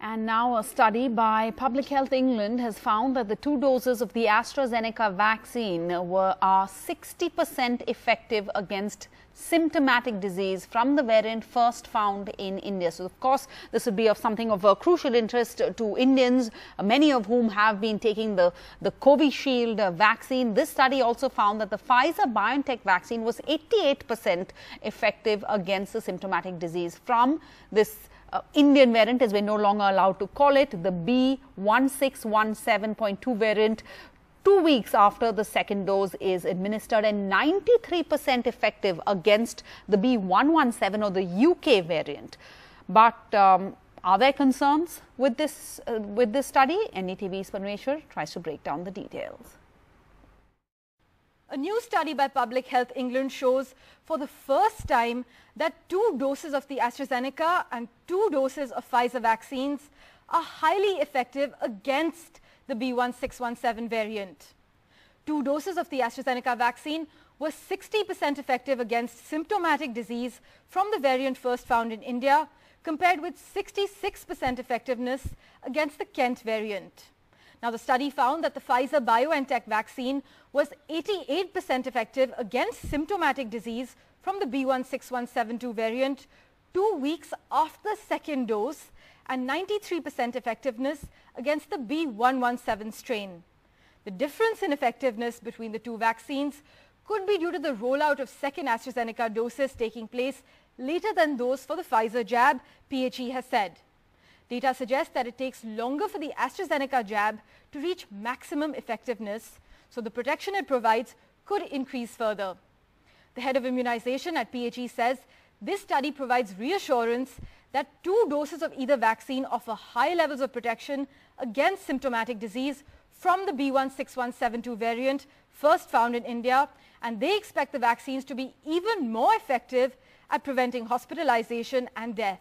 And now a study by Public Health England has found that the two doses of the AstraZeneca vaccine were are 60% effective against symptomatic disease from the variant first found in India. So of course, this would be of something of crucial interest to Indians, many of whom have been taking the, the Shield vaccine. This study also found that the Pfizer-BioNTech vaccine was 88% effective against the symptomatic disease from this uh, Indian variant, as we're no longer allowed to call it, the B1617.2 variant, two weeks after the second dose is administered and 93% effective against the B117 or the UK variant. But um, are there concerns with this, uh, with this study? NETV's Panmeshwar tries to break down the details. A new study by Public Health England shows for the first time that two doses of the AstraZeneca and two doses of Pfizer vaccines are highly effective against the B1617 variant. Two doses of the AstraZeneca vaccine were 60% effective against symptomatic disease from the variant first found in India compared with 66% effectiveness against the Kent variant. Now, the study found that the Pfizer BioNTech vaccine was 88% effective against symptomatic disease from the B16172 variant two weeks after the second dose and 93% effectiveness against the B117 strain. The difference in effectiveness between the two vaccines could be due to the rollout of second AstraZeneca doses taking place later than those for the Pfizer jab, PHE has said. Data suggests that it takes longer for the AstraZeneca jab to reach maximum effectiveness, so the protection it provides could increase further. The head of immunization at PHE says this study provides reassurance that two doses of either vaccine offer high levels of protection against symptomatic disease from the B16172 variant first found in India, and they expect the vaccines to be even more effective at preventing hospitalization and death.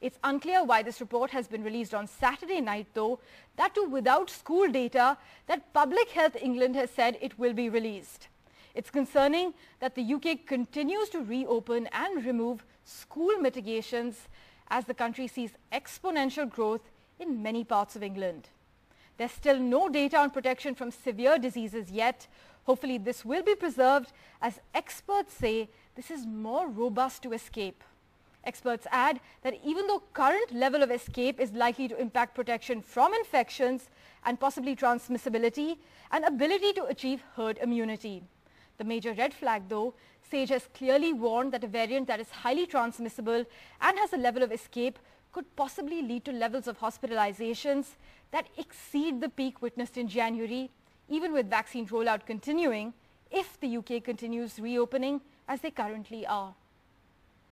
It's unclear why this report has been released on Saturday night though, that too without school data that Public Health England has said it will be released. It's concerning that the UK continues to reopen and remove school mitigations as the country sees exponential growth in many parts of England. There's still no data on protection from severe diseases yet. Hopefully this will be preserved as experts say this is more robust to escape. Experts add that even though current level of escape is likely to impact protection from infections and possibly transmissibility and ability to achieve herd immunity. The major red flag, though, SAGE has clearly warned that a variant that is highly transmissible and has a level of escape could possibly lead to levels of hospitalizations that exceed the peak witnessed in January, even with vaccine rollout continuing, if the UK continues reopening as they currently are.